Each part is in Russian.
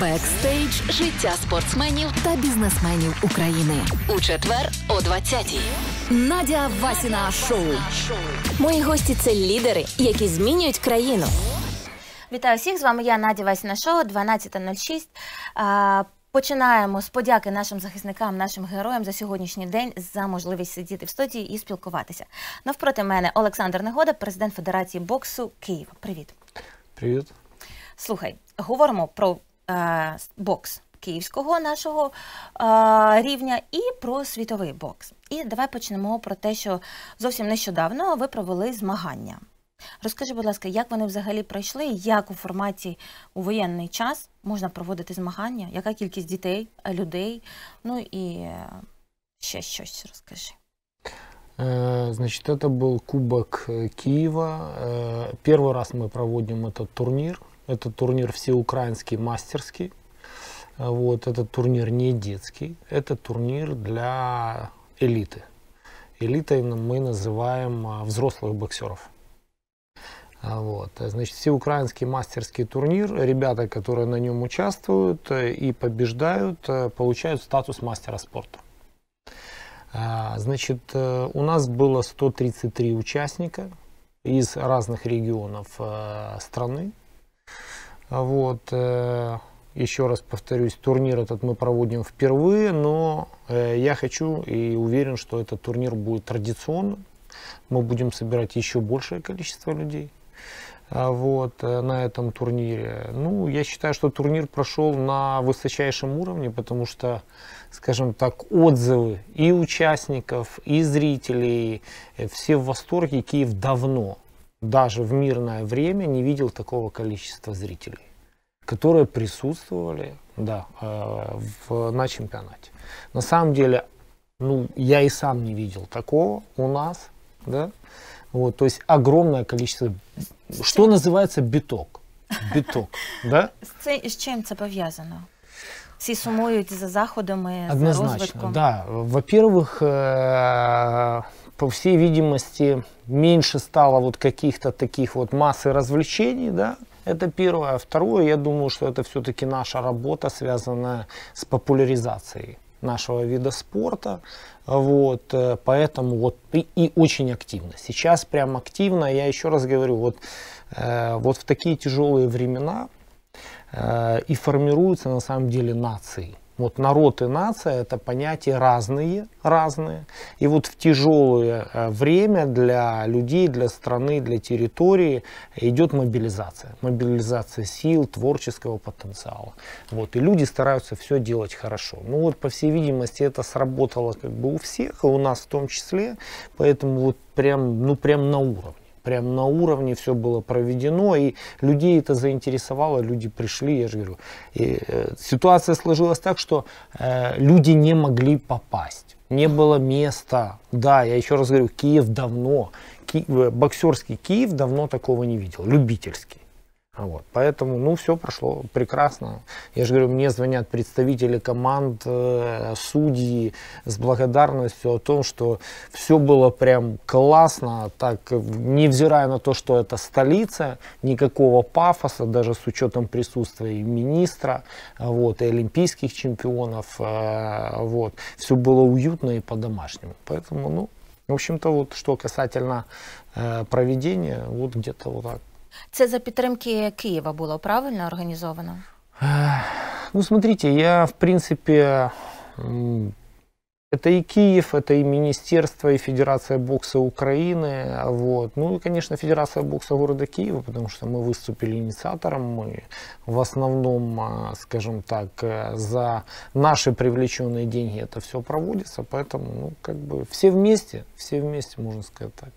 Бекстейдж життя спортсменів та бізнесменів України у четвер о 20-й. Надя Васіна шоу. Мої гості це лідери, які змінюють країну. Вітаю всіх з вами. Я Надя Васіна шоу 12.06. Починаємо з подяки нашим захисникам, нашим героям за сьогоднішній день за можливість сидіти в студії і спілкуватися. Навпроти мене Олександр Негода, президент Федерації боксу Київ. Привіт, привіт. Слухай, говоримо про Е, бокс київського нашого е, рівня і про світовий бокс. І давай почнемо про те, що зовсім нещодавно ви провели змагання. Розкажи, будь ласка, як вони взагалі пройшли, як у форматі у воєнний час можна проводити змагання, яка кількість дітей, людей, ну і ще щось розкажи. Е, Значит, это був Кубок Києва. Перший раз ми проводимо этот турнир. Это турнир всеукраинский, мастерский. Вот, этот турнир не детский, это турнир для элиты. Элитой мы называем а, взрослых боксеров. А, вот. Значит, всеукраинский мастерский турнир, ребята, которые на нем участвуют э, и побеждают, э, получают статус мастера спорта. А, значит, э, у нас было 133 участника из разных регионов страны. Вот, э, еще раз повторюсь, турнир этот мы проводим впервые, но э, я хочу и уверен, что этот турнир будет традиционным. Мы будем собирать еще большее количество людей э, вот, на этом турнире. Ну, я считаю, что турнир прошел на высочайшем уровне, потому что, скажем так, отзывы и участников, и зрителей, все в восторге. Киев давно даже в мирное время не видел такого количества зрителей, которые присутствовали да, э, в, на чемпионате. На самом деле, ну, я и сам не видел такого у нас, да, вот, то есть огромное количество, что называется биток, биток, да? С чем это повязано? Всі сумують за заходами, Однозначно, за розвитком. да. Во-первых, э, по всей видимости, меньше стало вот каких-то таких вот массы развлечений, да, это первое. А второе, я думаю, что это все-таки наша работа, связанная с популяризацией нашего вида спорта. Вот, э, поэтому вот и, и очень активно. Сейчас прям активно, я еще раз говорю, вот, э, вот в такие тяжелые времена э, и формируются на самом деле нации. Вот народ и нация это понятия разные, разные. И вот в тяжелое э, время для людей, для страны, для территории идет мобилизация. Мобилизация сил, творческого потенциала. Вот. И люди стараются все делать хорошо. Ну вот, по всей видимости, это сработало как бы у всех, и у нас в том числе. Поэтому вот прям, ну прям на уровне прям на уровне все было проведено, и людей это заинтересовало, люди пришли, я же говорю. И, э, ситуация сложилась так, что э, люди не могли попасть, не было места. Да, я еще раз говорю, Киев давно, Ки, э, боксерский Киев давно такого не видел, любительский. Вот. Поэтому, ну, все прошло прекрасно. Я же говорю, мне звонят представители команд, э, судьи с благодарностью о том, что все было прям классно, так, невзирая на то, что это столица, никакого пафоса, даже с учетом присутствия и министра, вот, и олимпийских чемпионов, э, вот, все было уютно и по-домашнему. Поэтому, ну, в общем-то, вот, что касательно э, проведения, вот где-то вот так. Це за підтримки Києва було правильно організовано? Ну, смотрите, я, в принципе, это и Киев, это и Министерство, и Федерация бокса Украины. Вот. Ну и, конечно, Федерация бокса города Киева, потому что мы выступили инициатором. Мы в основном, а, скажем так, э, за наши привлеченные деньги это все проводится. Поэтому, ну, как бы все вместе, все вместе, можно сказать так.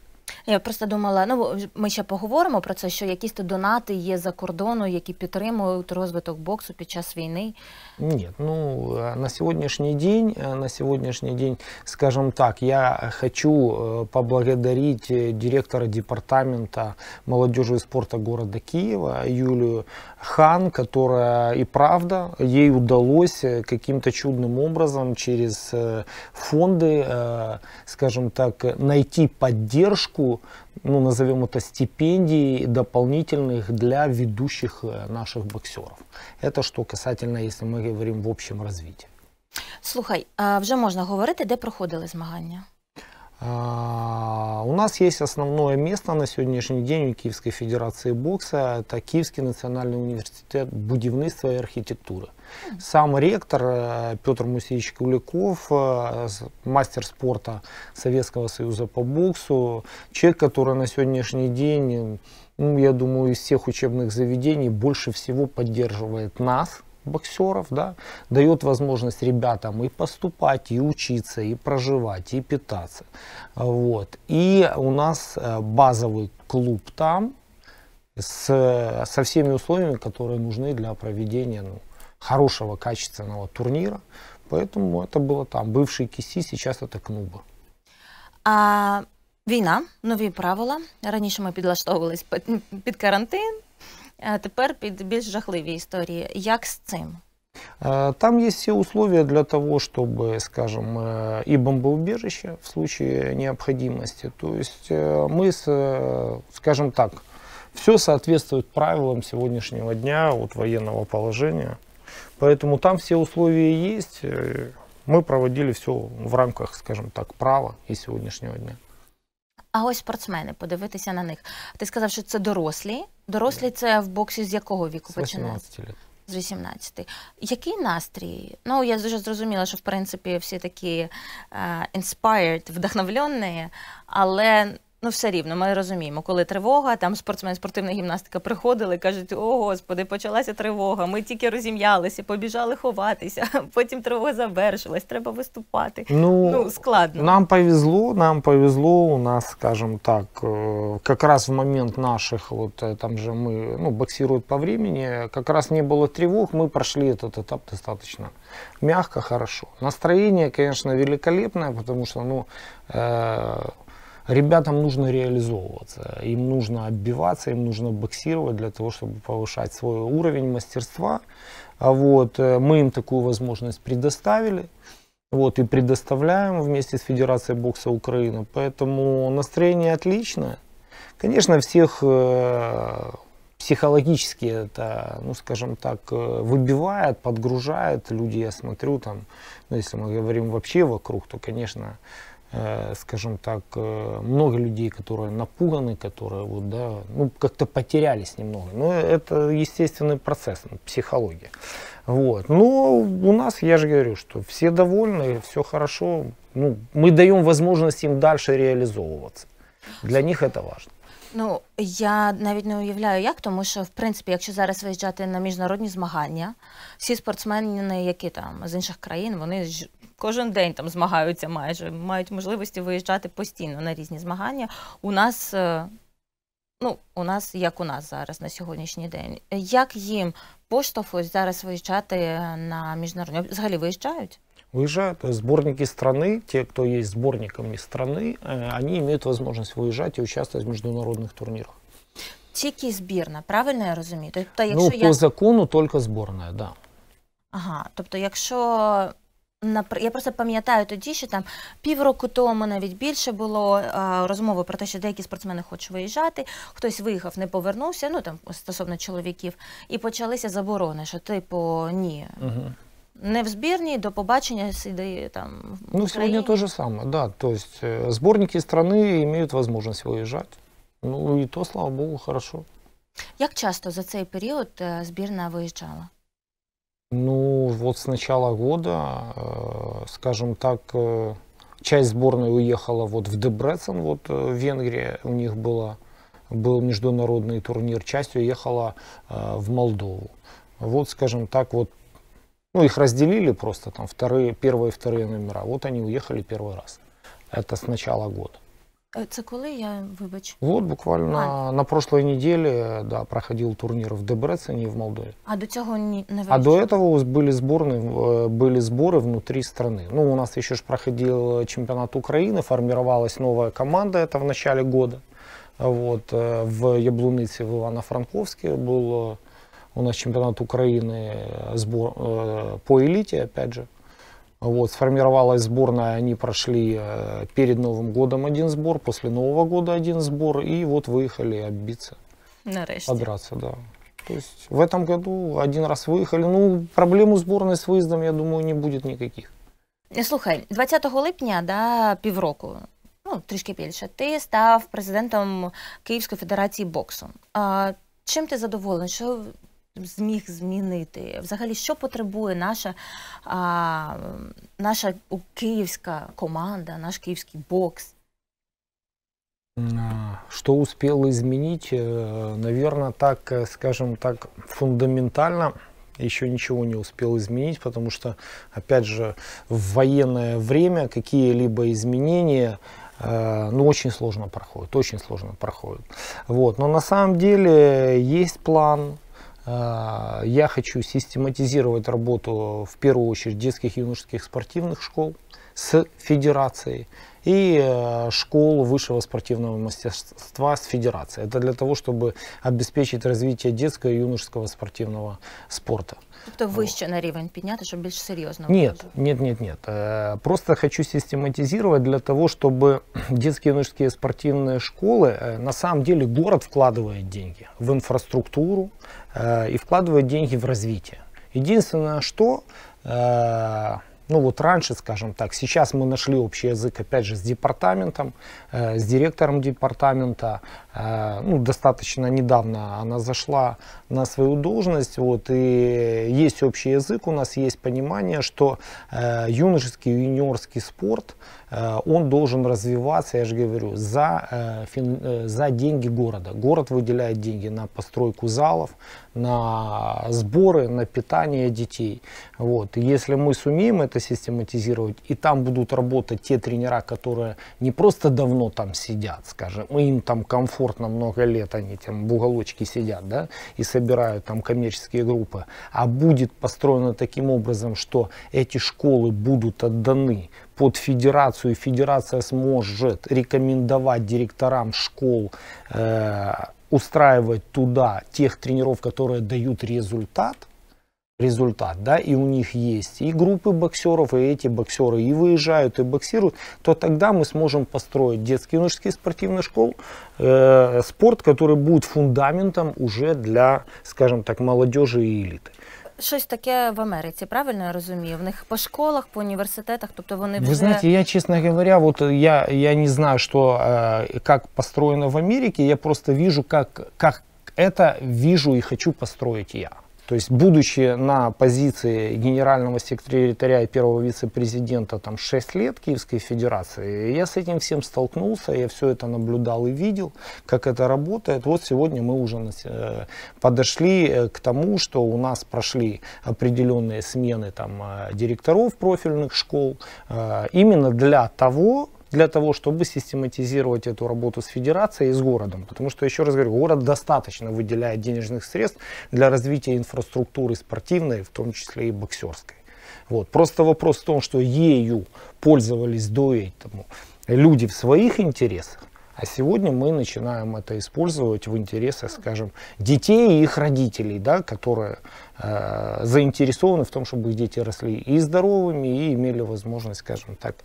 Я просто думала, ну ми ще поговоримо про це, що якісь то донати є за кордону, які підтримують розвиток боксу під час війни. Ні, ну е, на сьогоднішній день, е, на сьогоднішній день, скажем так, я хочу е, поблагодарить директора департамента молодежи и спорта города Киева Юлию Хан, которая и правда, ей удалось э, каким-то чудным образом через э, фонды, э, скажем так, найти поддержку, ну, назовем это стипендии дополнительных для ведущих наших боксеров. Это что касательно, если мы говорим в общем развитии. Слухай, а вже можна говорити, де проходили змагання? А, у нас есть основное место на сегодняшний день у Киевской Федерации бокса. Это Киевский национальный университет будівництва и архитектуры. Сам ректор э, Петр Мусеевич Куликов, э, мастер спорта Советского Союза по боксу, человек, который на сегодняшний день, ну, я думаю, из всех учебных заведений больше всего поддерживает нас, боксеров, да, дает возможность ребятам и поступать, и учиться, и проживать, и питаться. Вот. И у нас э, базовый клуб там, с, со всеми условиями, которые нужны для проведения ну, хорошего, качественного турнира. Поэтому это было там бывший КИСИ, сейчас это КНУБА. А, війна, нові правила. Раніше ми підлаштовувались під, під карантин, тепер під більш жахливі історії. Як з цим? Там есть все условия для того, чтобы, скажем, и бомбоубежище в случае необходимости. То есть мы, скажем так, все соответствует правилам сегодняшнего дня вот военного положения. Поэтому там все условия есть. Мы проводили все в рамках, скажем так, права и сегодняшнего дня. А ось спортсмени, подивитися на них. Ти сказав, що це дорослі. Дорослі це в боксі з якого віку починається? З 18 років. З 18. Який настрій? Ну, я вже зрозуміла, що в принципі всі такі uh, inspired, вдохновлені, але ну все рівно, ми розуміємо, коли тривога, там спортсмен, спортивна гімнастика приходили, кажуть, о господи, почалася тривога. Ми тільки розім'ялися, побіжали ховатися. Потім тривога завершилась, треба виступати. Ну, ну складно. Нам повезло, нам повезло. У нас, скажімо так, е, как раз в момент наших, вот е, там же мы, ну, боксируют по времени, как раз не было тревог, мы прошли этот этап достаточно мягко, хорошо. Настроение, конечно, великолепное, потому что, ну, э ребятам нужно реализовываться, им нужно отбиваться, им нужно боксировать для того, чтобы повышать свой уровень мастерства. А вот, э, мы им такую возможность предоставили. Вот, и предоставляем вместе с Федерацией бокса Украины. Поэтому настроение отличное. Конечно, всех э, психологически это, ну, скажем так, э, выбивает, подгружает. Люди, я смотрю, там, ну, если мы говорим вообще вокруг, то, конечно, Э, скажем так, э, много людей, которые напуганы, которые вот, да, ну, как-то потерялись немного. Но это естественный процесс, ну, психология. Вот. Но у нас, я же говорю, что все довольны, все хорошо. Ну, мы даем возможность им дальше реализовываться. Для них это важно. Ну я навіть не уявляю, як тому, що в принципі, якщо зараз виїжджати на міжнародні змагання, всі спортсмени, які там з інших країн, вони ж кожен день там змагаються майже, мають можливості виїжджати постійно на різні змагання. У нас, е, ну, у нас як у нас зараз на сьогоднішній день, як їм поштовху, зараз виїжджати на міжнародні взагалі виїжджають? Выезжают сборники страны, те, кто есть сборниками страны, е, они мають возможность виїжджати і участвовать в міжнародних турнірах. Тільки збірна, правильно я розумію? Тобто, ну, якщо ну, по я... закону тільки збірна, да. Ага, тобто, якщо я просто пам'ятаю тоді, що там півроку тому навіть більше було розмови про те, що деякі спортсмени хочуть виїжджати, хтось виїхав, не повернувся, ну там стосовно чоловіків, і почалися заборони, що типу ні. Угу. Не в збірній до побачення сиди там. Ну, Украине. сегодня то же самое, да. То тобто, есть сборники страны имеют возможность Ну і то, слава богу, хорошо. Як часто за цей період е, збірна виїжджала? Ну, вот с начала года, э, скажем так, э, часть сборной уехала вот в Дебрецен, вот в э, Венгрии у них было был международный турнир, часть уехала в Молдову. Вот, скажем так, вот ну, их разделили просто там вторые, первые и вторые номера. Вот они уехали первый раз. Это с начала года. Это коли я вибач? Вот буквально а. на прошлой неделе да, проходил турнир в Дебрецене в Молдові. А до цього не вибач? А до этого были сборные, э, были сборы внутри страны. Ну, у нас еще ж проходил чемпионат Украины, формировалась новая команда, это в начале года. Вот, э, в Яблунице, в Ивано-Франковске был э, у нас чемпіонат Украины сбор, по элите, опять же. Вот, сформировалась сборная, они прошли э, перед Новым годом один сбор, после Нового года один сбор, и вот выехали отбиться. Нарешті. Подраться, да. То есть в этом году один раз выехали. Ну, проблем у сборной с выездом, я думаю, не будет никаких. Э, слухай, 20 липня, да, півроку, ну, трішки більше, ти став президентом Київської федерації боксу. А, Чим ти задоволений? Що зміг змінити? Взагалі, що потребує наша а, наша київська команда, наш київський бокс? Что а, успел изменить? Наверное, так, скажем так, фундаментально еще ничего не успел изменить, потому что, опять же, в военное время какие-либо изменения ну, очень сложно проходят, очень сложно проходят. Вот. Но на самом деле есть план, а, я хочу систематизировать работу, в первую очередь, детских и юношеских спортивных школ с федерацией и э, школ высшего спортивного мастерства с федерацией. Это для того, чтобы обеспечить развитие детского и юношеского спортивного спорта. Тобто вище на рівень підняти, щоб більш серйозно було? Нет, нет, нет, нет. Просто хочу систематизировать для того, чтобы детские юношеские спортивные школы, э, на самом деле город вкладывает деньги в инфраструктуру э, и вкладывает деньги в развитие. Единственное, что э, ну вот раньше, скажем так, сейчас мы нашли общий язык, опять же, с департаментом, э, с директором департамента, э, ну, достаточно недавно она зашла на свою должность, вот, и есть общий язык, у нас есть понимание, что э, юношеский юниорский спорт – Э, он должен развиваться, я же говорю, за, э, э, за деньги города. Город выделяет деньги на постройку залов, на сборы, на питание детей. Вот. если мы сумеем это систематизировать, и там будут работать те тренера, которые не просто давно там сидят, скажем, им там комфортно много лет, они там в уголочке сидят, да, и собирают там коммерческие группы, а будет построено таким образом, что эти школы будут отданы под федерацию, федерация сможет рекомендовать директорам школ э, устраивать туда тех тренеров, которые дают результат, результат, да, и у них есть и группы боксеров, и эти боксеры и выезжают, и боксируют, то тогда мы сможем построить детский юношеский спортивный школ, э, спорт, который будет фундаментом уже для, скажем так, молодежи и элиты. щось таке в Америці, правильно я розумію? В них по школах, по університетах, тобто вони вже... ви знаєте. я, честно говоря, вот я, я не знаю, що е, як построєно в Америці. я просто вижу, как, как это вижу і хочу построїти я. То есть, будучи на позиции генерального секретаря и первого вице-президента там 6 лет Киевской Федерации, я с этим всем столкнулся, я все это наблюдал и видел, как это работает. Вот сегодня мы уже э, подошли э, к тому, что у нас прошли определенные смены там, э, директоров профильных школ, именно для того, для того, чтобы систематизировать эту работу с федерацией и с городом. Потому что, еще раз говорю, город достаточно выделяет денежных средств для развития инфраструктуры спортивной, в том числе и боксерской. Вот. Просто вопрос в том, что ею пользовались до этого люди в своих интересах, а сегодня мы начинаем это использовать в интересах, скажем, детей и их родителей, да, которые э, заинтересованы в том, чтобы их дети росли и здоровыми, и имели возможность, скажем так,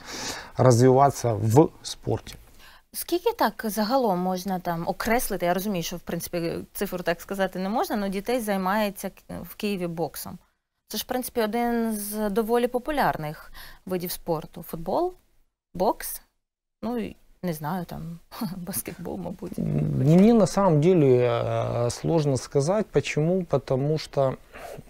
развиваться в спорте. Скільки так загалом можна там окреслити? Я розумію, що в принципі цифру так сказати не можна, але дітей займається в Києві боксом. Це ж в принципі один з доволі популярних видів спорту: футбол, бокс, ну не знаю, там баскетбол, мабуть. Мне на самом деле э, сложно сказать, почему, потому что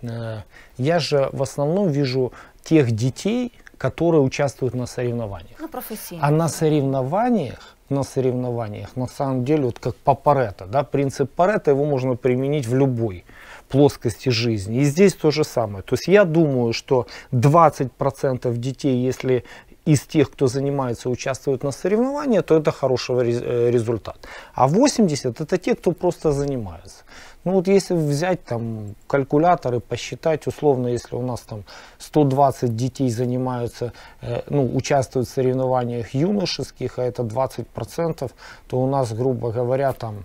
э, я же в основном вижу тех детей, которые участвуют на соревнованиях. Ну, профессионально. А на соревнованиях, на соревнованиях, на самом деле, вот как по Парето, да, принцип Парето, его можно применить в любой плоскости жизни. И здесь то же самое. То есть я думаю, что 20% детей, если из тех, кто занимается, участвует на соревнованиях, то это хороший э, результат. А 80 это те, кто просто занимается. Ну вот если взять там калькулятор и посчитать, условно, если у нас там 120 детей занимаются, э, ну, участвуют в соревнованиях юношеских, а это 20%, то у нас, грубо говоря, там,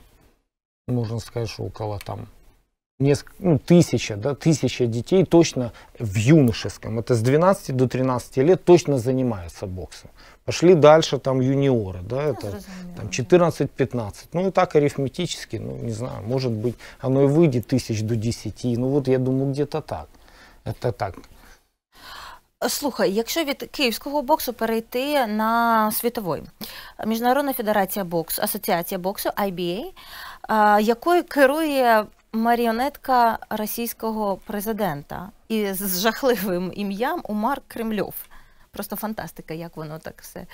можно сказать, что около там несколько, ну, тысяча, да, тысяча детей точно в юношеском, это с 12 до 13 лет точно занимаются боксом. Пошли дальше там юниоры, да, ну, это там 14-15, ну и так арифметически, ну не знаю, может быть оно и выйдет тысяч до 10, ну вот я думаю где-то так, это так. Слухай, якщо від київського боксу перейти на світовий, Міжнародна федерація боксу, асоціація боксу IBA, а, якою керує маріонетка російського президента і з жахливим ім'ям Умар Кремльов. Просто фантастика, як воно так все.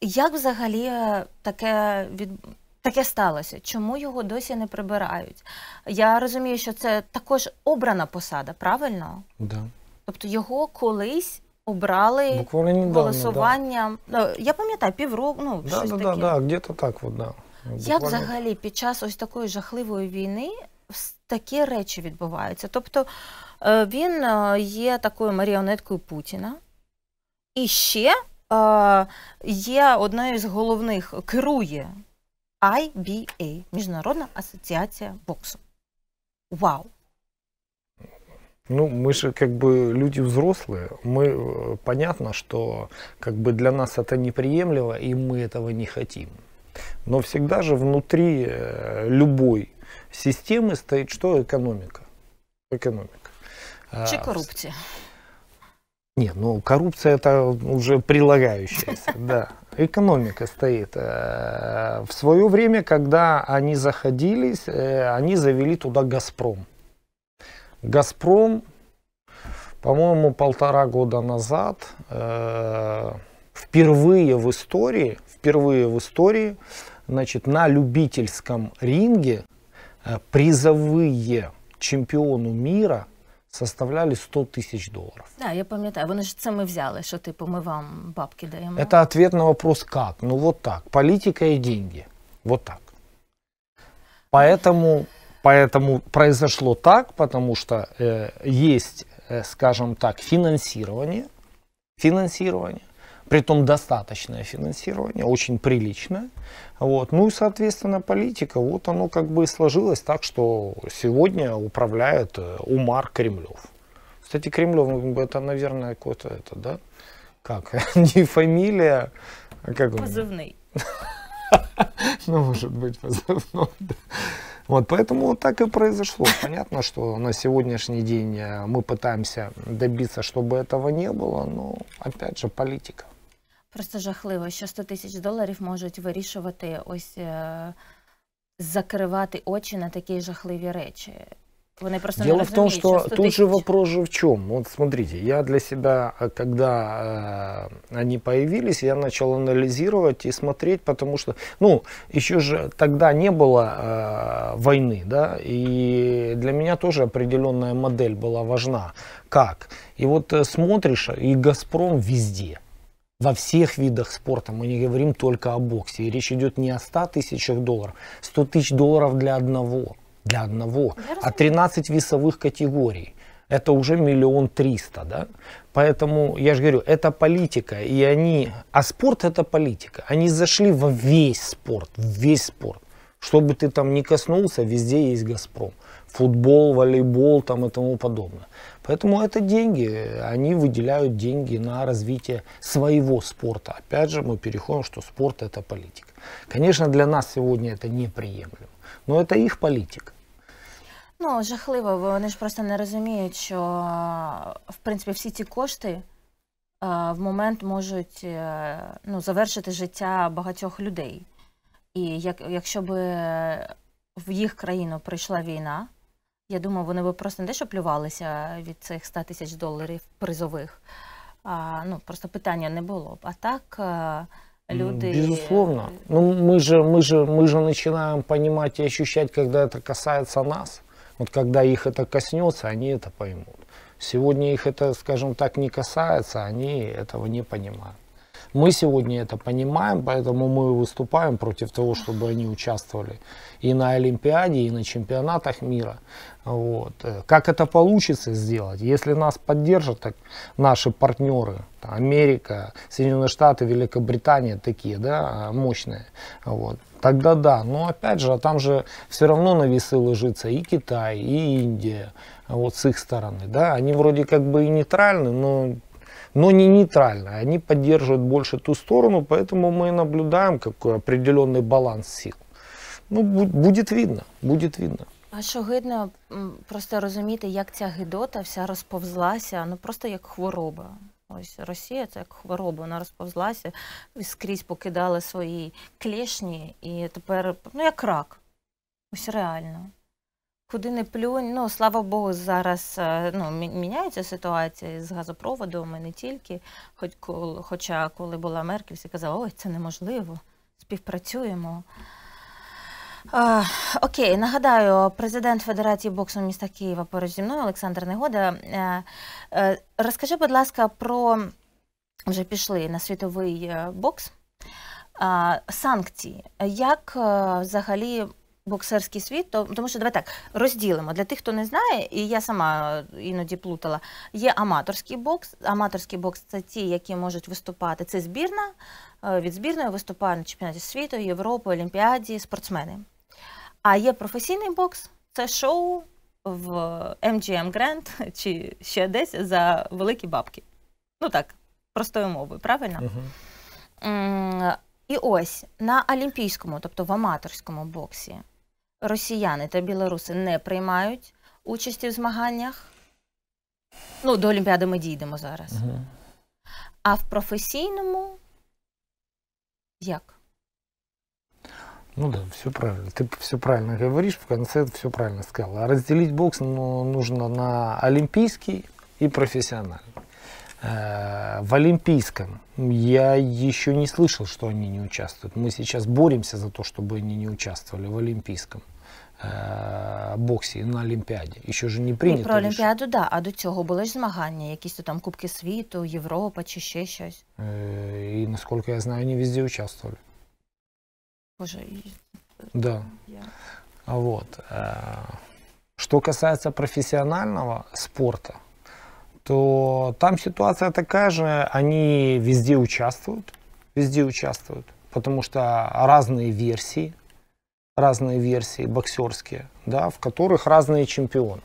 Як взагалі таке від таке сталося? Чому його досі не прибирають? Я розумію, що це також обрана посада, правильно? Да. Тобто його колись. Обрали Буквально голосуванням. Да. Ну, я пам'ятаю, півроку, ну, да, щось да, таке. Да, да, так, от, да. Буквально. Як взагалі під час ось такої жахливої війни такі речі відбуваються. Тобто е, він е, є такою маріонеткою Путіна. І ще е, є одною з головних керує IBA, Міжнародна асоціація боксу. Вау! Ну, мы же как бы люди взрослые, мы понятно, что как бы для нас это неприемлемо, и мы этого не хотим. Но всегда же внутри любой системы стоит что? Экономика. Экономика. Чи а, коррупция? Не, ну коррупция это уже прилагающаяся, да. Экономика стоит. Э, в свое время, когда они заходились, э, они завели туда «Газпром». «Газпром», по-моему, полтора года назад э, впервые в истории, впервые в истории, значит, на любительском ринге Э, призовые чемпіону міра составляли 100 тысяч долларов. Да, я помню, вони ж це ми взяли, що типу ми вам бабки даємо. Это ответ на вопрос как. Ну вот так. Политика и деньги. Вот так. Поэтому, поэтому произошло так, потому что э, есть, э, скажем так, финансирование, финансирование, притом достаточное финансирование, очень приличное. Вот. Ну и, соответственно, политика, вот оно как бы сложилось так, что сегодня управляет э, Умар Кремлев. Кстати, Кремлев, ну, это, наверное, какой-то это, да? Как? Не фамилия, а как Позывный. Ну, может быть, позывной, Вот, поэтому вот так и произошло. Понятно, что на сегодняшний день э, мы пытаемся добиться, чтобы этого не было, но, опять же, политика просто жахливо, що 100 тисяч доларів можуть вирішувати ось е, закривати очі на такі жахливі речі. Вони просто Дело не в том, что, что тут же вопрос же в чем. Вот смотрите, я для себя, э, когда э, они появились, я начал анализировать и смотреть, потому что, ну, еще же тогда не было э, войны, да, и для меня тоже определенная модель была важна. Как? И вот э, смотришь, и Газпром везде – во всех видах спорта. Мы не говорим только о боксе. И речь идет не о 100 тысячах долларов. 100 тысяч долларов для одного. Для одного. А 13 весовых категорий. Это уже миллион триста, да? Поэтому, я же говорю, это политика, и они... А спорт это политика. Они зашли во весь спорт, в весь спорт. Что бы ты там ни коснулся, везде есть «Газпром» футбол, волейбол там, и тому подобное. Поэтому это деньги, они выделяют деньги на развитие своего спорта. Опять же, мы переходим, что спорт это политика. Конечно, для нас сегодня это неприемлемо, но это их политика. Ну, жахливо, вони ж просто не розуміють, что, в принципе, все эти кошти э, в момент могут э, ну, завершити життя багатьох людей. И, если бы в их страну пришла война, я думаю, вони би просто не те, що плювалися від цих 100 тисяч доларів призових. А, ну просто питання не було б. А так люди. Безусловно. Ну мы же, мы же, мы же начинаем понимать и ощущать, когда это касается нас. Вот когда их это коснется, они это поймут. Сегодня их это, скажем так, не касается, они этого не понимают. Мы сегодня это понимаем, поэтому мы выступаем против того, чтобы они участвовали и на Олимпиаде, и на чемпионатах мира. Вот. Как это получится сделать? Если нас поддержат так, наши партнеры, Америка, Соединенные Штаты, Великобритания, такие, да, мощные, вот, тогда да. Но опять же, а там же все равно на весы ложится и Китай, и Индия, вот с их стороны, да. Они вроде как бы и нейтральны, но но не нейтрально. Они поддерживают больше ту сторону, поэтому мы наблюдаем какой определенный баланс сил. Ну, будет видно, будет видно. А що гидно просто розуміти, як ця гидота вся розповзлася, ну просто як хвороба. Ось Росія це як хвороба, вона розповзлася, скрізь покидала свої клешні і тепер, ну як рак. Ось реально. Куди не плюнь, ну слава Богу, зараз е, ну, міняється ситуація з газопроводом, і не тільки. Хоч хоча, коли була Меркель, всі казали, ой, це неможливо, співпрацюємо. А, окей, нагадаю, президент Федерації боксу міста Києва поруч зі мною Олександр Негода. Е, е, розкажи, будь ласка, про вже пішли на світовий бокс санкції. Як взагалі боксерський світ, то тому що давай так розділимо для тих, хто не знає, і я сама е, іноді плутала. Є аматорський бокс. Аматорський бокс це ті, які можуть виступати. Це збірна е, від збірної виступає на чемпіонаті світу, Європи, Олімпіаді, спортсмени. А є професійний бокс, це шоу в MGM е, Grand чи ще десь за великі бабки. Ну так, простою мовою, правильно? Угу. І ось на олімпійському, тобто в аматорському боксі, росіяни та білоруси не приймають участі в змаганнях. Ну, до Олімпіади ми дійдемо зараз. Угу. А в професійному як? Ну да, все правильно. Ти все правильно говориш, в конце все правильно сказала. А разделить бокс ну, нужно на олімпійський і професіональний. В Олимпийском я еще не слышал, что они не участвуют. Мы сейчас боремся за то, чтобы они не участвовали в Олимпийском э, боксе на Олимпиаде. Еще же не ну, принято. І про Олімпіаду, да. А до цього були ж змагання, какие то там Кубки Света, Европа, чи ще щось. И насколько я знаю, они везде участвовали. Боже, да. Я... А вот. Что касается профессионального спорта, то там ситуация такая же, они везде участвуют, везде участвуют, потому что разные версии, разные версии боксерские да, в которых разные чемпионы.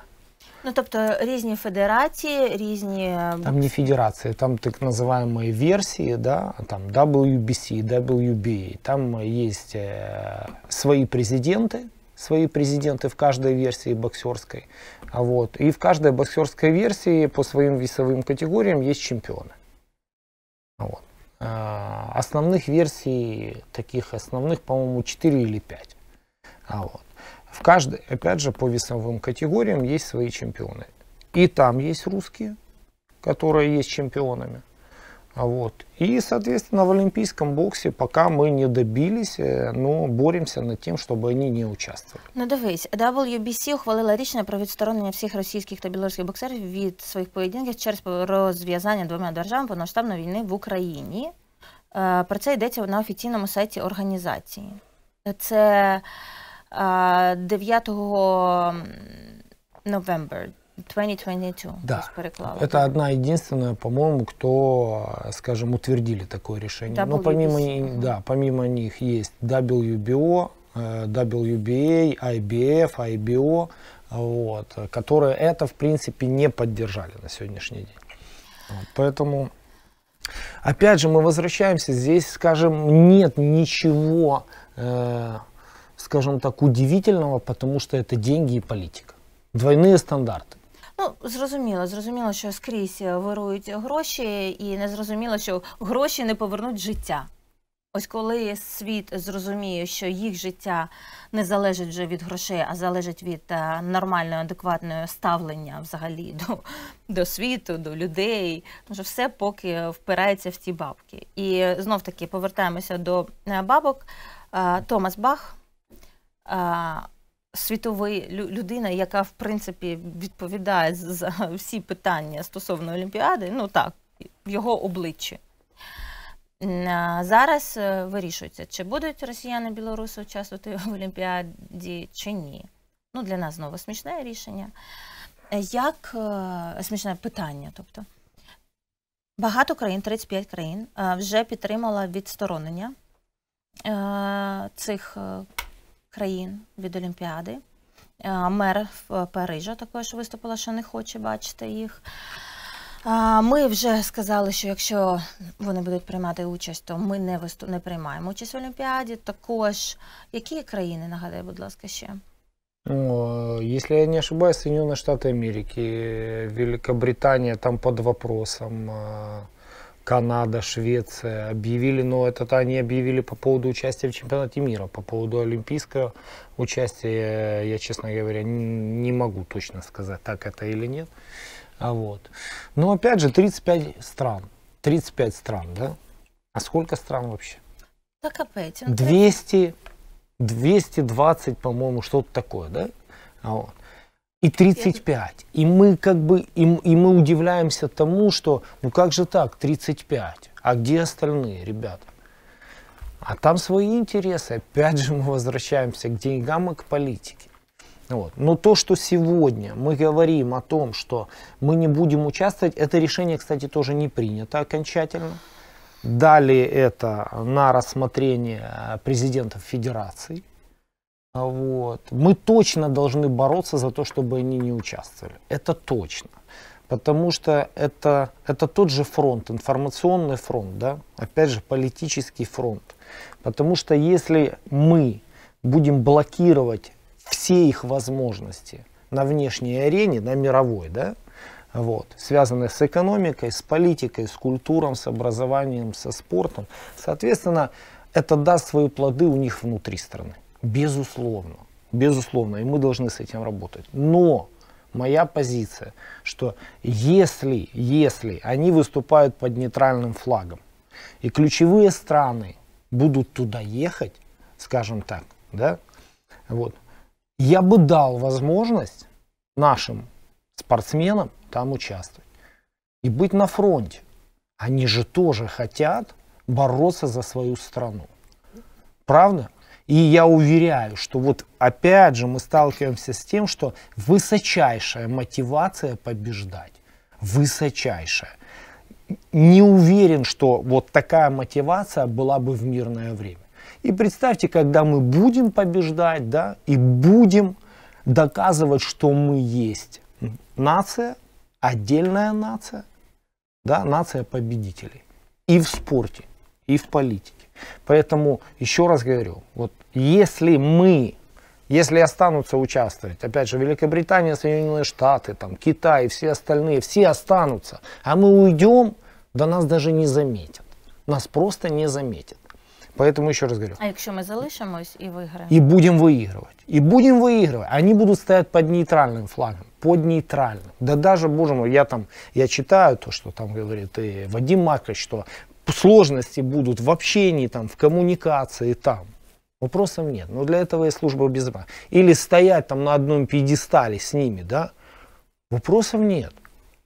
Ну, тобто різні федерації, різні. Там не федерації, там так называемые версії, да, там WBC, WBA, там есть э, свои президенты, свои президенты в каждой версии боксерской. А вот. И в каждой боксерской версии по своим весовым категориям есть чемпионы. А вот. А, основных версий, таких основных, по-моему, 4 или 5. А вот. В каждой, опять же, по весовым категориям есть свои чемпионы. И там есть русские, которые есть чемпионами. Вот. И, соответственно, в олимпийском боксі, поки ми не добились, э, ну боремося над тим, щоб вони не участвовали. Ну дивись, WBC ухвалила рішення про відсторонення всіх російських та білоруських боксерів від своїх поєдинків через розв'язання двома державами повноштабної війни в Україні. Е, про це йдеться на офіційному сайті організації. Це 9 е, November 2022. Да. Переклала. Это одна единственная, по-моему, кто, скажем, утвердили такое решение. Ну, WBC. Но помимо, да, помимо них есть WBO, э, WBA, IBF, IBO, вот, которые это, в принципе, не поддержали на сегодняшний день. Вот, поэтому, опять же, мы возвращаемся, здесь, скажем, нет ничего, э, скажем так, удивительного, потому что это деньги и политика. Двойные стандарты. Ну зрозуміло, зрозуміло, що скрізь вирують гроші, і не зрозуміло, що гроші не повернуть життя. Ось коли світ зрозуміє, що їх життя не залежить вже від грошей, а залежить від е, нормального, адекватного ставлення взагалі до до світу, до людей, вже все поки впирається в ті бабки. І знов таки повертаємося до е, бабок. Е, Томас Бах світовий людина, яка в принципі відповідає за всі питання стосовно Олімпіади, ну так, в його обличчі. Зараз е, вирішується, чи будуть росіяни білоруси участвувати в Олімпіаді, чи ні. Ну, Для нас знову смішне рішення. Як е, смішне питання, тобто багато країн, 35 країн, е, вже підтримала відсторонення цих країн від Олімпіади. Е, мер е, Парижа також виступила, що не хоче бачити їх. Ми вже сказали, що якщо вони будуть приймати участь, то ми не виступ... не приймаємо участь в Олімпіаді. Також які країни нагадай, будь ласка, ще. Если я не ошибаюсь, Соединенные Штаты Америки, Великобритания там под вопросом, Канада, Швеция объявили, но это они объявили по поводу участия в чемпионате мира. По поводу олимпийского участия, я, честно говоря, не могу точно сказать, так это или нет. А вот. Но опять же, 35 стран. 35 стран, да? А сколько стран вообще? Так опять. 200, ну, 220, по-моему, что-то такое, да? А вот и 35. И мы как бы, и, и мы удивляемся тому, что, ну как же так, 35, а где остальные ребята? А там свои интересы. Опять же мы возвращаемся к деньгам и к политике. Вот. Но то, что сегодня мы говорим о том, что мы не будем участвовать, это решение, кстати, тоже не принято окончательно. Дали это на рассмотрение э, президентов федерации. А вот. Мы точно должны бороться за то, чтобы они не участвовали. Это точно. Потому что это, это тот же фронт, информационный фронт, да? опять же, политический фронт. Потому что если мы будем блокировать все их возможности на внешней арене, на мировой, да, вот, связанные с экономикой, с политикой, с культуром, с образованием, со спортом, соответственно, это даст свои плоды у них внутри страны. Безусловно. Безусловно. И мы должны с этим работать. Но моя позиция, что если, если они выступают под нейтральным флагом, и ключевые страны будут туда ехать, скажем так, да, вот, я бы дал возможность нашим спортсменам там участвовать и быть на фронте. Они же тоже хотят бороться за свою страну. Правда? И я уверяю, что вот опять же мы сталкиваемся с тем, что высочайшая мотивация побеждать. Высочайшая. Не уверен, что вот такая мотивация была бы в мирное время. И представьте, когда мы будем побеждать, да, и будем доказывать, что мы есть нация, отдельная нация, да, нация победителей. И в спорте, и в политике. Поэтому, еще раз говорю, вот если мы, если останутся участвовать, опять же, Великобритания, Соединенные Штаты, там, Китай, все остальные, все останутся, а мы уйдем, да нас даже не заметят. Нас просто не заметят. Поэтому еще раз говорю. А если мы залишимось и выиграем? И будем выигрывать. И будем выигрывать. Они будут стоять под нейтральным флагом. Под нейтральным. Да даже, боже мой, я там, я читаю то, что там говорит и Вадим Макович, что сложности будут в общении, там, в коммуникации там. Вопросов нет. Но для этого есть служба безопасности. Или стоять там на одном пьедестале с ними, да? Вопросов нет.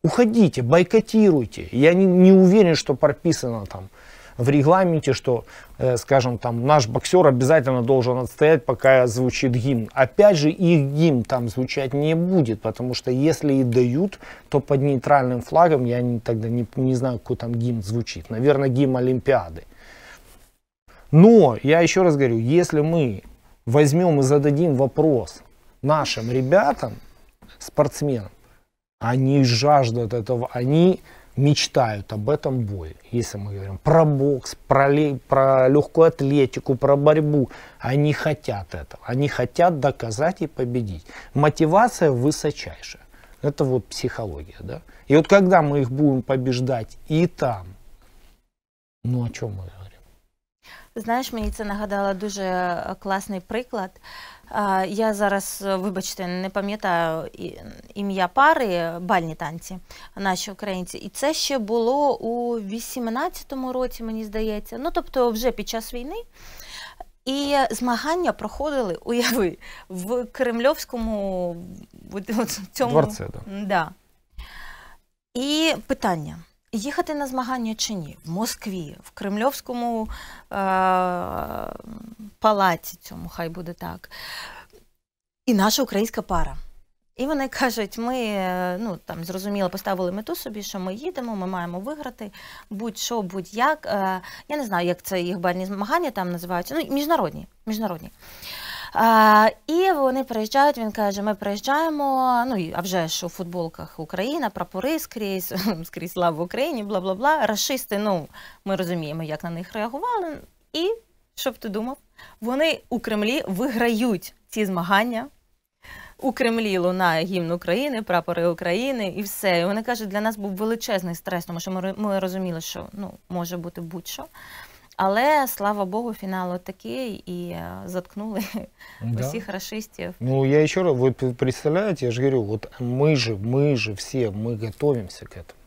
Уходите, бойкотируйте. Я не, не уверен, что прописано там в регламенте, что, э, скажем, там наш боксер обязательно должен отстоять, пока звучит гимн. Опять же, их гимн там звучать не будет, потому что если и дают, то под нейтральным флагом, я не, тогда не, не знаю, какой там гимн звучит. Наверное, гимн Олимпиады. Но, я еще раз говорю, если мы возьмем и зададим вопрос нашим ребятам, спортсменам, они жаждут этого, они мечтают об этом бое. Если мы говорим про бокс, про, ле, про легкую атлетику, про борьбу, они хотят этого. Они хотят доказать и победить. Мотивация высочайшая. Это вот психология. Да? И вот когда мы их будем побеждать и там, ну о чем мы говорим? Знаешь, мені це нагадало дуже классный приклад. Я зараз, е, вибачте, не пам'ятаю ім'я пари е, бальні танці наші українці, і це ще було у 18-му році, мені здається. Ну тобто, вже під час війни. І змагання проходили уяви в Кремльовському цьому Дворце, да. Да. і питання їхати на змагання чи ні? В Москві, в Кремльовському е- палаці цьому, хай буде так. І наша українська пара. І вони кажуть, ми е, ну там зрозуміло поставили мету собі, що ми їдемо, ми маємо виграти будь-що, будь-як. Е, я не знаю, як це їх бальні змагання там називаються. Ну, міжнародні. міжнародні. І вони приїжджають. Він каже: Ми приїжджаємо. Ну а вже ж у футболках Україна, прапори скрізь, скрізь слава Україні, бла бла бла. Рашисти, ну ми розуміємо, як на них реагували. І що б ти думав? Вони у Кремлі виграють ці змагання. У Кремлі лунає гімн України, прапори України і все. І Вони кажуть, для нас був величезний стрес, тому що ми ми розуміли, що ну може бути будь-що. Але слава Богу, фінал такий і заткнули да. усіх расистів. Ну я еще раз, вы представляете, я ж говорю, вот мы же, мы же все, мы готовимся к этому.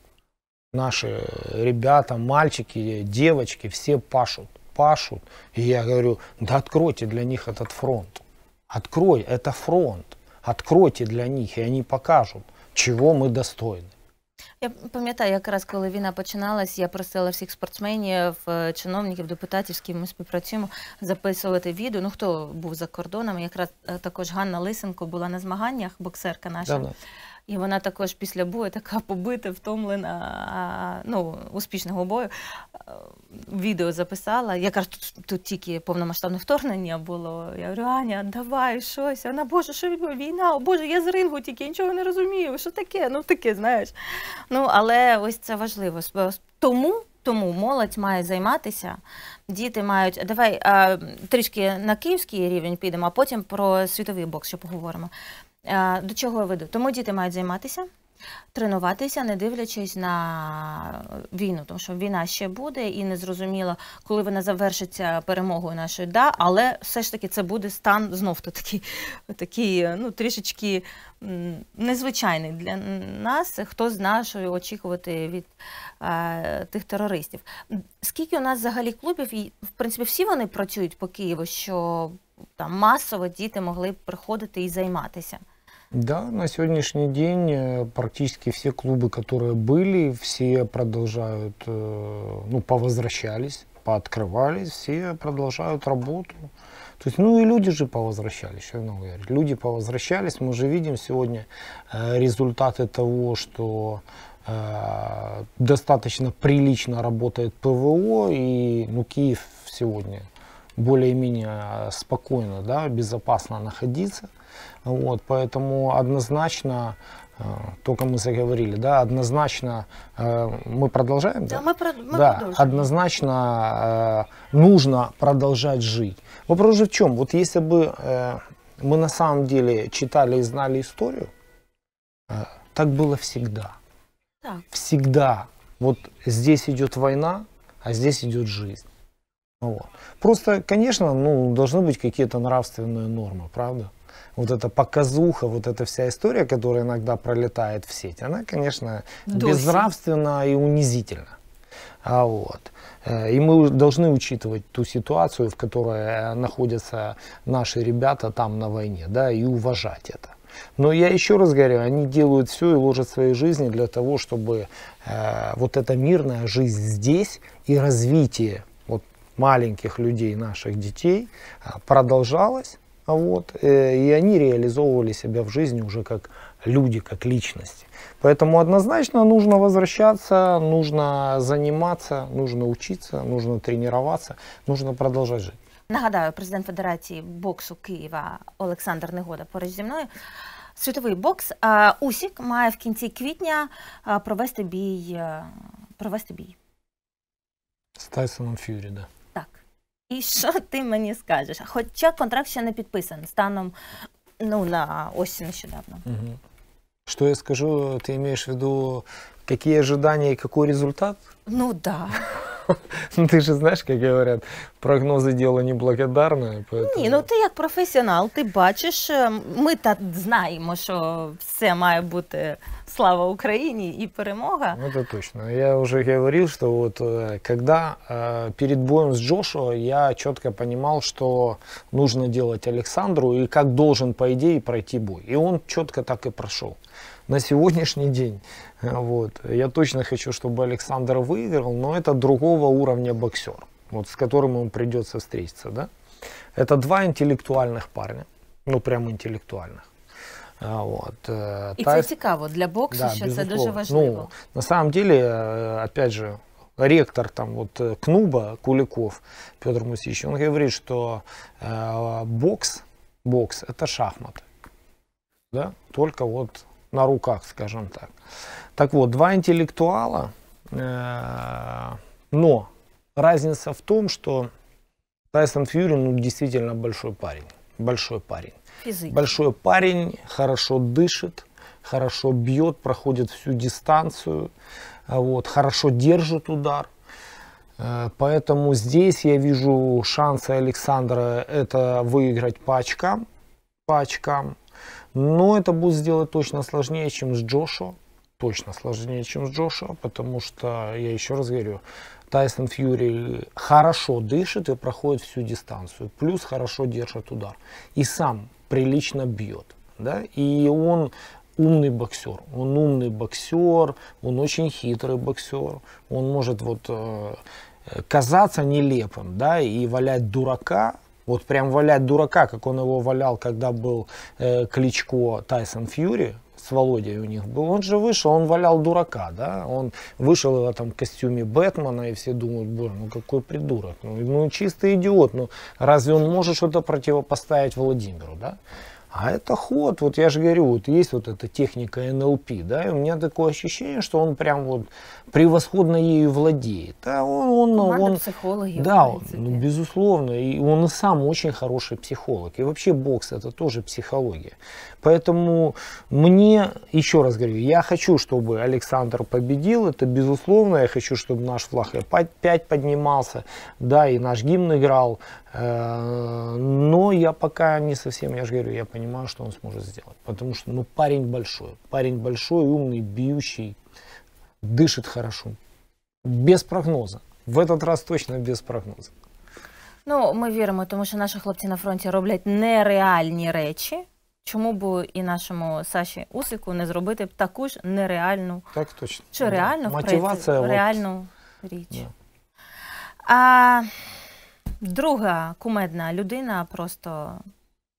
Наши ребята, мальчики, девочки, все пашут, пашут. И я говорю, да откройте для них этот фронт. Открой, это фронт. Откройте для них, и они покажут, чего мы достойны. Я пам'ятаю, якраз коли війна починалась, я просила всіх спортсменів, е, чиновників, депутатів, з ким ми співпрацюємо, записувати відео. Ну хто був за кордонами? Якраз е, також Ганна Лисенко була на змаганнях, боксерка наша. Давно. І вона також після бою така побита, втомлена, ну успішного бою. Е, відео записала. Якраз тут, тут тільки повномасштабне вторгнення було. Я говорю, Аня, давай щось. Вона, Боже, що війна? О, Боже, я з рингу тільки я нічого не розумію. Що таке? Ну таке, знаєш. Ну але ось це важливо. Тому. Тому молодь має займатися, діти мають. Давай а, трішки на київський рівень підемо, а потім про світовий бокс, що поговоримо. А, До чого я веду? Тому діти мають займатися. Тренуватися, не дивлячись на війну, тому що війна ще буде, і не зрозуміло, коли вона завершиться перемогою нашою, да, але все ж таки це буде стан знов то такий, такий ну трішечки незвичайний для нас. Хто знає, що очікувати від а, е, тих терористів? Скільки у нас взагалі клубів, і в принципі всі вони працюють по Києву, що там масово діти могли приходити і займатися. Да, на сегодняшний день э, практически все клубы, которые были, все продолжают, э, ну, повозвращались, пооткрывались, все продолжают работу. То есть, ну и люди же повозвращались, что я говорю. Люди повозвращались, мы же видим сегодня э, результаты того, что достаточно прилично работает ПВО, и ну, Киев сегодня более-менее спокойно, да, безопасно находиться. Вот, поэтому однозначно э, только мы заговорили, да, однозначно э, мы продолжаем, да, да? мы, прод... мы да, продолжим. однозначно э, нужно продолжать жить. Вопрос же в чем? Вот если бы мы на самом деле читали и знали историю, так было всегда. Да. Всегда. Вот здесь идет война, а здесь идет жизнь. Вот. Просто, конечно, ну должны быть какие-то нравственные нормы, правда? вот эта показуха, вот эта вся история, которая иногда пролетает в сеть, она, конечно, Дольше. Ну, безнравственна и унизительна. А вот. Э, и мы должны учитывать ту ситуацию, в которой э, находятся наши ребята там на войне, да, и уважать это. Но я еще раз говорю, они делают все и ложат свои жизни для того, чтобы э, вот эта мирная жизнь здесь и развитие вот маленьких людей, наших детей э, продолжалось Вот, э, и они реализовывали себя в жизни уже как люди, как личности. Поэтому однозначно нужно возвращаться, нужно заниматься, нужно учиться, нужно тренироваться, нужно продолжать жить. Нагадаю, президент Федерації боксу Києва Олександр Негода поруч зі мною. Світовий бокс Усік має в кінці квітня провести бій. Е, провести бій. З Тайсоном Ф'юрі, да. І що ти мені скажеш? Хоча контракт ще не підписаний станом ну, на осінь нещодавно. Угу. Что я скажу, ти маєш в виду, які ожидання і какой результат? Ну да. Ну, ти ж знаєш, як говорять, прогнози діло неблагодарне. Поэтому... Ні, ну ти як професіонал, ти бачиш, э, ми та знаємо, що все має бути слава Україні і перемога. Ну, це точно. Я вже говорив, що от, э, коли э, перед боєм з Джошо я чітко розумів, що нужно делать Александру і як должен, по ідеї, пройти бой. І він чітко так і пройшов. На сьогоднішній день вот. Я точно хочу, чтобы Александр выиграл, но это другого уровня боксер, вот, с которым ему придется встретиться. Да? Это два интеллектуальных парня, ну прям интеллектуальных, а, Вот. Э, И Та... це цікаво для бокса да, що це дуже важливо. Ну, на самом деле, э, опять же, ректор там вот э, КНУБа Куликов Петр Мусич, он говорит, что э, бокс, бокс это шахматы, да, только вот на руках, скажем так. Так вот, два интеллектуала, э, но разница в том, что Тайсон Фьюри ну, действительно большой парень. Большой парень. Физики. Большой парень, хорошо дышит, хорошо бьет, проходит всю дистанцию, а вот, хорошо держит удар. Э, поэтому здесь я вижу шансы Александра это выиграть пачкам, пачкам, Но это будет сделать точно сложнее, чем с Джошо точно сложнее, чем с Джошуа, потому что, я еще раз говорю, Тайсон Фьюри хорошо дышит и проходит всю дистанцию, плюс хорошо держит удар и сам прилично бьет. Да? И он умный боксер. Он умный боксер, он очень хитрый боксер. Он может вот э, казаться нелепым, да, и валять дурака, вот прям валять дурака, как он его валял, когда был э, Кличко Тайсон Фьюри, с Володей у них был, он же вышел, он валял дурака, да, он вышел в этом костюме Бэтмена, и все думают, боже, ну какой придурок, ну, ну чистый идиот, ну разве он может что-то противопоставить Владимиру, да? А это ход, вот я же говорю, вот есть вот эта техника НЛП, да, и у меня такое ощущение, что он прям вот превосходно ею владеет. А он, он, Команда он, психологи. Да, он, ну, безусловно. И он и сам очень хороший психолог. И вообще бокс это тоже психология. Поэтому мне, еще раз говорю, я хочу, чтобы Александр победил. Это безусловно. Я хочу, чтобы наш флаг опять поднимался. Да, и наш гимн играл. Э, но я пока не совсем, я же говорю, я понимаю, что он сможет сделать. Потому что ну, парень большой. Парень большой, умный, бьющий дышит хорошо. Без прогноза. В этот раз точно без прогноза. Ну, ми віримо, тому що наші хлопці на фронті роблять нереальні речі. Чому б і нашому Саші Усику не зробити таку ж нереальну так точно. чи реальну Мотивація, впраць, реальну от... річ? А друга кумедна людина просто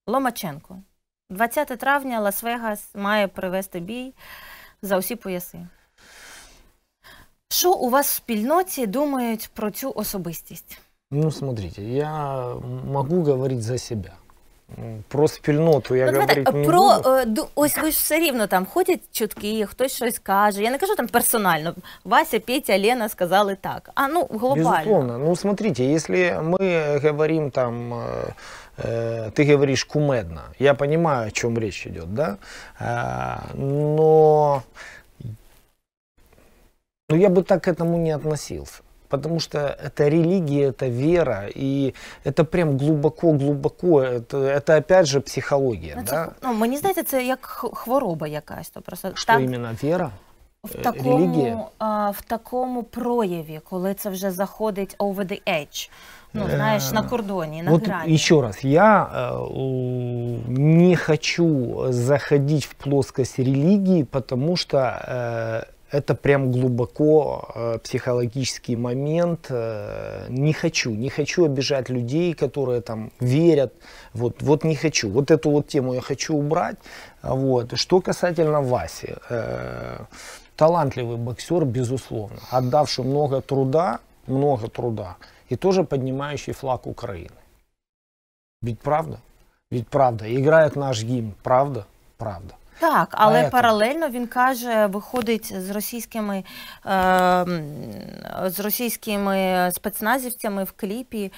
Ломаченко. 20 травня Лас-Вегас має привести бій за усі пояси. Що у вас в спільноті думають про цю особистість? Ну, смотрите, я могу говорить за себе. Про спільноту я ну, говорить не про буду. Е, ось ви ж все рівно там ходять чутки, хтось щось каже. Я не кажу там персонально. Вася, Петя, Лена сказали так. А ну глобально. Безусловно. Ну смотрите, якщо ми говоримо там э, э, ты говоришь кумедно, я понимаю, о чем речь идет, да, э, но Но я бы так к этому не относился. Потому что это религия, это вера, и это прям глубоко-глубоко. Это, это опять же психология. Но ну, да? це, ну, мені здається, це як хвороба якась. То просто Що так, іменно вера? В э, такому, релігія? А, в такому прояві, коли це вже заходить over the edge. Ну, э, знаешь, на кордоне, на вот грани. Еще раз, я э, не хочу заходить в плоскость религии, потому что это прям глубоко э, психологический момент. Э, не хочу, не хочу обижать людей, которые там верят. Вот, вот не хочу. Вот эту вот тему я хочу убрать. Вот. Что касательно Васи. Э, талантливый боксер, безусловно. Отдавший много труда, много труда. И тоже поднимающий флаг Украины. Ведь правда? Ведь правда. Играет наш гимн. Правда? Правда. Так, але Поэтому. паралельно він каже, виходить з російськими е, з російськими спецназівцями в кліпі.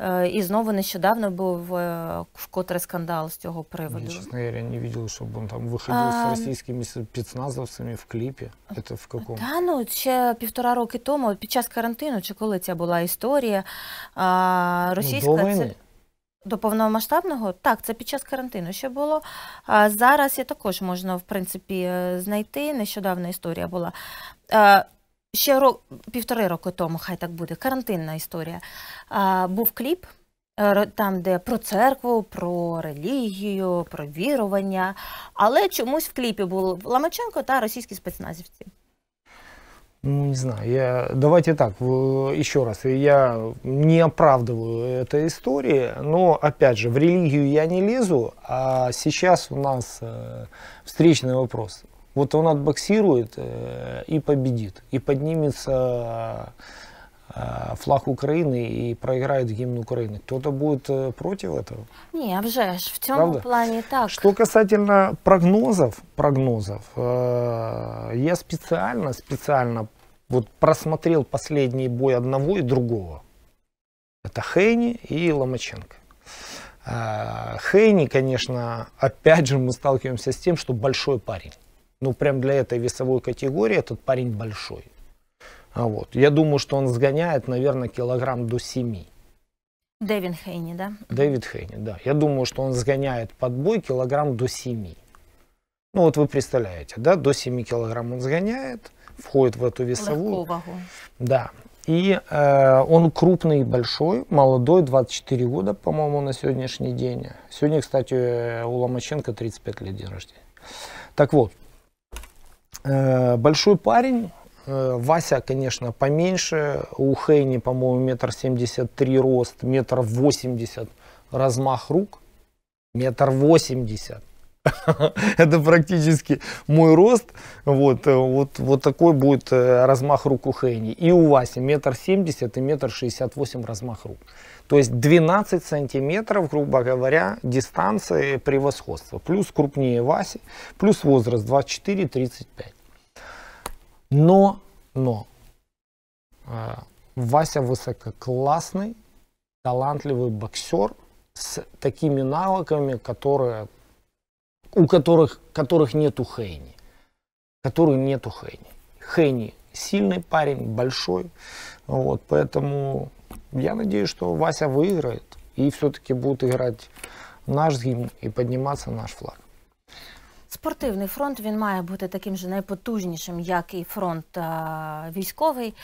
Е, і знову нещодавно був е, в, Котре скандал з цього приводу. Чесно я не видел, чтобы він там виходив а... с ем. российскими спецназовцами в кліпі. Это в каком? Да, ну, ще півтора роки тому, під час карантину, чи коли ця була історія, ну, російська... до війни. До повномасштабного так, це під час карантину ще було. А Зараз я також можна, в принципі, е, знайти. Нещодавна історія була. Е, ще рок, півтори роки тому, хай так буде, карантинна історія. А, Був кліп, е, там, де про церкву, про релігію, про вірування. Але чомусь в кліпі був Ламаченко та російські спецназівці. Ну, не знаю, я, давайте так, еще раз, я не оправдываю этой истории, но, опять же, в религию я не лезу, а сейчас у нас э, встречный вопрос. Вот он отбоксирует э, и победит, и поднимется Э, флаг Украины и проиграет гимн Украины. Кто-то будет э, против этого? Не, обжеж, а в чем Правда? плане так. Что касательно прогнозов, прогнозов, э, я специально, специально вот просмотрел последний бой одного и другого. Это Хейни и Ломаченко. Э, Хейни, конечно, опять же мы сталкиваемся с тем, что большой парень. Ну, прям для этой весовой категории этот парень большой. А вот. Я думаю, что он сгоняет, наверное, килограмм до 7. Дэвид Хейни, да? Дэвид Хейни, да. Я думаю, что он сгоняет под бой килограмм до 7. Ну вот вы представляете, да, до 7 килограмм он сгоняет, входит в эту весовую. Легкую вагу. Да. И э, он крупный, большой, молодой, 24 года, по-моему, на сегодняшний день. Сегодня, кстати, у Ломаченко 35 лет день рождения. Так вот, э, большой парень, Э, Вася, конечно, поменьше. У Хейни, по-моему, метр семьдесят три рост, метр восемьдесят размах рук. Метр восемьдесят. Это практически мой рост. Вот, э, вот, вот такой будет э, размах рук у Хейни. И у Васи метр семьдесят и метр шестьдесят восемь размах рук. То есть 12 сантиметров, грубо говоря, дистанция превосходства. Плюс крупнее Васи, плюс возраст 24-35. Но, но, а, Вася высококлассный, талантливый боксер с такими навыками, которые, у которых, которых нет у Хейни. Которые нет у Хейни. Хейни сильный парень, большой. Вот, поэтому я надеюсь, что Вася выиграет и все-таки будет играть наш гимн и подниматься наш флаг. спортивний фронт він має бути таким же найпотужнішим, як і фронт а, е, військовий.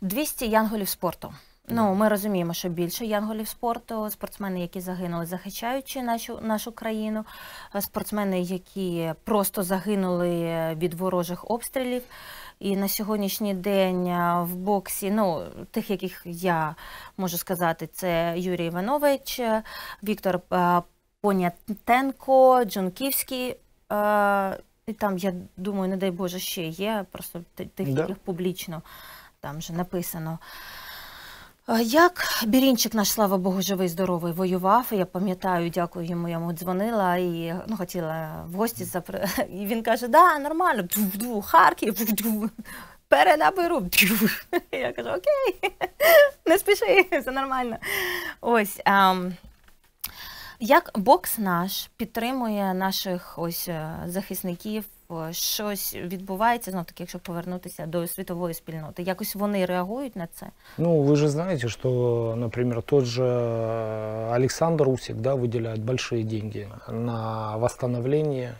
200 янголів спорту. Ну, ми розуміємо, що більше янголів спорту, спортсмени, які загинули, захищаючи нашу нашу країну, е, спортсмени, які просто загинули е, від ворожих обстрілів. І на сьогоднішній день в боксі, ну тих, яких я можу сказати, це Юрій Іванович, Віктор Понятенко, Джунківський. І там, я думаю, не дай Боже, ще є, просто тих, да. яких публічно там вже написано. Як Бірінчик наш, слава Богу, живий, здоровий воював. Я пам'ятаю, дякую йому, я йому дзвонила і ну, хотіла в гості запри... І він каже, да, нормально, Харків, перенаберу. Я кажу, окей, не спіши, все нормально. Ось. Ем, як бокс наш підтримує наших ось е, захисників? Е, щось відбувається знов таки, якщо повернутися до світової спільноти? Якось вони реагують на це? Ну ви ж знаєте, що например, тот же Олександр Усік да, выделяет большие деньги на восстановлення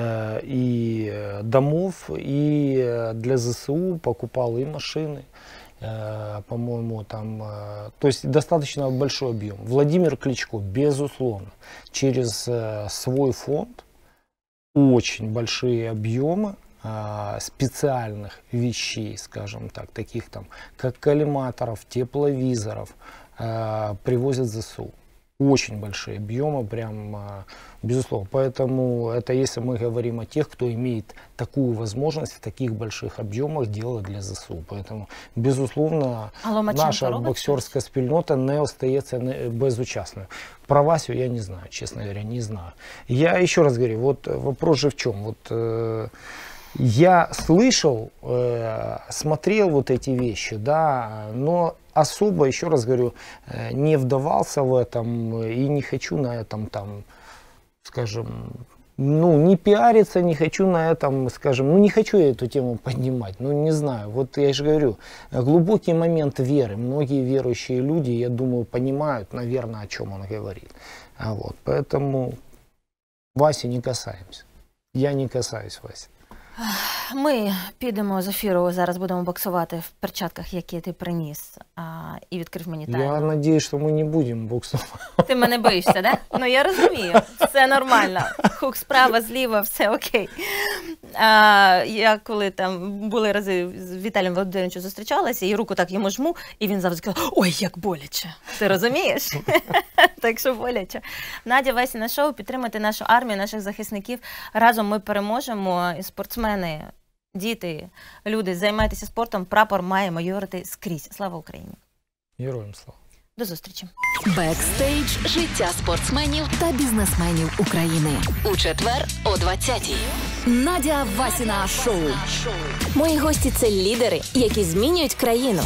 э, и домов, і э, для ЗСУ покупали и машины. Э, по-моему, там, э, то есть достаточно большой объем. Владимир Кличко, безусловно, через э, свой фонд очень большие объемы специальных вещей, скажем так, таких там, как коллиматоров, тепловизоров, привозят ЗСУ очень большие объемы, прям а, безусловно. Поэтому это если мы говорим о тех, кто имеет такую возможность в таких больших объемах делать для ЗСУ. Поэтому, безусловно, Алло, наша робот? боксерська спільнота не остается безучастной. Про Васю я не знаю, честно говоря, не знаю. Я еще раз говорю, вот вопрос же в чем. Вот, э, я слышал, э, смотрел вот эти вещи, да, но особо, еще раз говорю, э, не вдавался в этом и не хочу на этом там, скажем, ну, не пиариться, не хочу на этом, скажем, ну, не хочу я эту тему поднимать, ну, не знаю, вот я же говорю, глубокий момент веры, многие верующие люди, я думаю, понимают, наверное, о чем он говорит, а вот, поэтому Вася не касаемся, я не касаюсь Вася. Ми підемо з ефіру. Зараз будемо боксувати в перчатках, які ти приніс, а, і відкрив мені тайну. Я сподіваюся, що ми не будемо боксувати. Ти мене боїшся, да? Ну я розумію, все нормально. Хук справа, зліва, все окей. А, Я коли там були рази з Віталієм Володимировичем зустрічалася, і руку так йому жму, і він завжди каже: Ой, як боляче! Ти розумієш? так що боляче. Надя Васі на шоу підтримати нашу армію, наших захисників. Разом ми переможемо і спортсмен спортсмени, діти, люди займайтеся спортом. Прапор має майорити скрізь. Слава Україні! Героям слава! До зустрічі. Бекстейдж життя спортсменів та бізнесменів України у четвер о 20-й. Надя Васіна шоу. Мої гості це лідери, які змінюють країну.